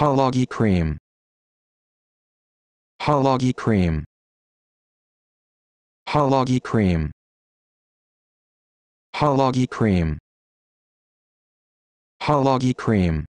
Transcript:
Halagi cream. Halagi cream. Halagi cream. Halagi cream. Halagi cream.